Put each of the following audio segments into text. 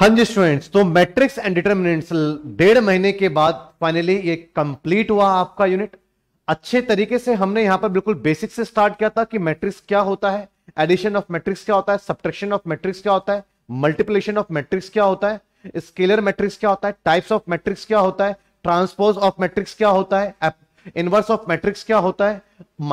हाँ जी स्टूडेंट्स तो मैट्रिक्स एंड डिटर्मिनेंट्स डेढ़ महीने के बाद फाइनली ये कंप्लीट हुआ आपका यूनिट अच्छे तरीके से हमने यहाँ पर बिल्कुल बेसिक से स्टार्ट किया था कि मैट्रिक्स क्या होता है एडिशन ऑफ मैट्रिक्स क्या होता है सब्ट्रेक्शन ऑफ मैट्रिक्स क्या होता है मल्टीप्लेशन ऑफ मैट्रिक्स क्या होता है स्केलर मैट्रिक्स क्या होता है टाइप्स ऑफ मैट्रिक्स क्या होता है ट्रांसपोज ऑफ मैट्रिक्स क्या होता है इनवर्स ऑफ मैट्रिक्स क्या होता है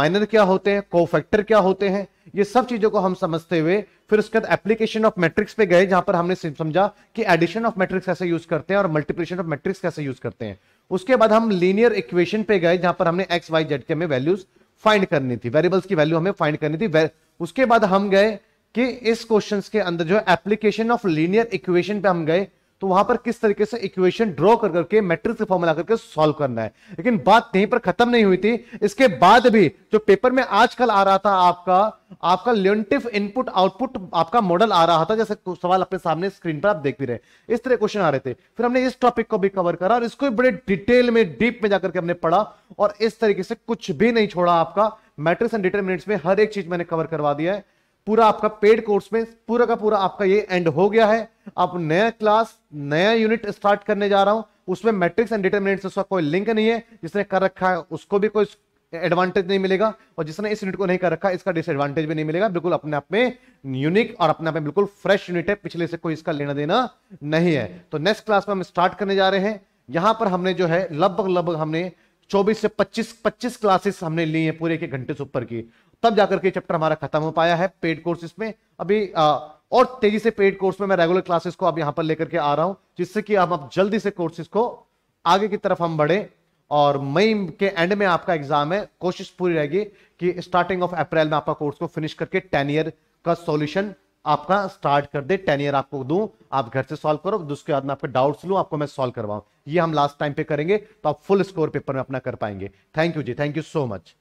माइनर क्या होते हैं कोफैक्टर क्या होते हैं ये सब चीजों को हम समझते हुए फिर उसके बाद एप्लीकेशन ऑफ मैट्रिक्स पे गए जहां पर हमने समझा कि एडिशन ऑफ मैट्रिक्स कैसे यूज करते हैं और मल्टीप्लिकेशन ऑफ मैट्रिक्स कैसे यूज करते हैं उसके बाद हम लीनियर इक्वेशन पे गए जहां पर हमने एक्स वाई जेड के हमें वैल्यूज फाइंड करनी थी वेरिएबल्स की वैल्यू हमें फाइंड करनी थी उसके बाद हम गए कि इस क्वेश्चन के अंदर जो एप्लीकेशन ऑफ लीनियर इक्वेशन पे हम गए तो वहां पर किस तरीके से इक्वेशन ड्रॉ कर करके मैट्रिक्स के फॉर्मूला करके सॉल्व करना है लेकिन बात यहीं पर खत्म नहीं हुई थी इसके बाद भी जो पेपर में आजकल आ रहा था आपका आपका लियंटिफ इनपुट आउटपुट आपका मॉडल आ रहा था जैसे तो सवाल अपने सामने स्क्रीन पर आप देख भी रहे इस तरह क्वेश्चन आ रहे थे फिर हमने इस टॉपिक को भी कवर करा और इसको भी बड़े डिटेल में डीप में जाकर के हमने पढ़ा और इस तरीके से कुछ भी नहीं छोड़ा आपका मैट्रिक्स एंड डिटर्मिनेट्स में हर एक चीज मैंने कवर करवा दिया है पूरा आपका पेड कोर्स में पूरा का पूरा आपका ये एंड हो गया है आप नया क्लास नया यूनिट स्टार्ट करने जा रहा हूं उसमें मैट्रिक्स एंड डिटर्मिनेट्स उसका कोई लिंक नहीं है जिसने कर रखा है उसको भी कोई एडवांटेज नहीं मिलेगा और जिसने इस यूनिट को नहीं कर रखा इसका डिसएडवांटेज भी नहीं मिलेगा बिल्कुल अपने आप में यूनिक और अपने आप में बिल्कुल फ्रेश यूनिट है पिछले से कोई इसका लेना देना नहीं है तो नेक्स्ट क्लास में हम स्टार्ट करने जा रहे हैं यहां पर हमने जो है लगभग लगभग हमने चौबीस से पच्चीस पच्चीस क्लासेस हमने ली है पूरे के घंटे से ऊपर की तब जाकर के चैप्टर हमारा खत्म हो पाया है पेड कोर्स में अभी आ, और तेजी से पेड कोर्स में मैं रेगुलर क्लासेस को अब यहां पर लेकर के आ रहा हूं जिससे कि हम अब जल्दी से कोर्सेज को आगे की तरफ हम बढ़े और मई के एंड में आपका एग्जाम है कोशिश पूरी रहेगी कि स्टार्टिंग ऑफ अप्रैल में आपका कोर्स को फिनिश करके टेन ईयर का सॉल्यूशन आपका स्टार्ट कर दे टेन ईयर आपको दूं आप घर से सॉल्व करो उसके बाद में आपके डाउट्स लूं आपको मैं सॉल्व करवाऊँ ये हम लास्ट टाइम पे करेंगे तो आप फुल स्कोर पेपर में अपना कर पाएंगे थैंक यू जी थैंक यू सो मच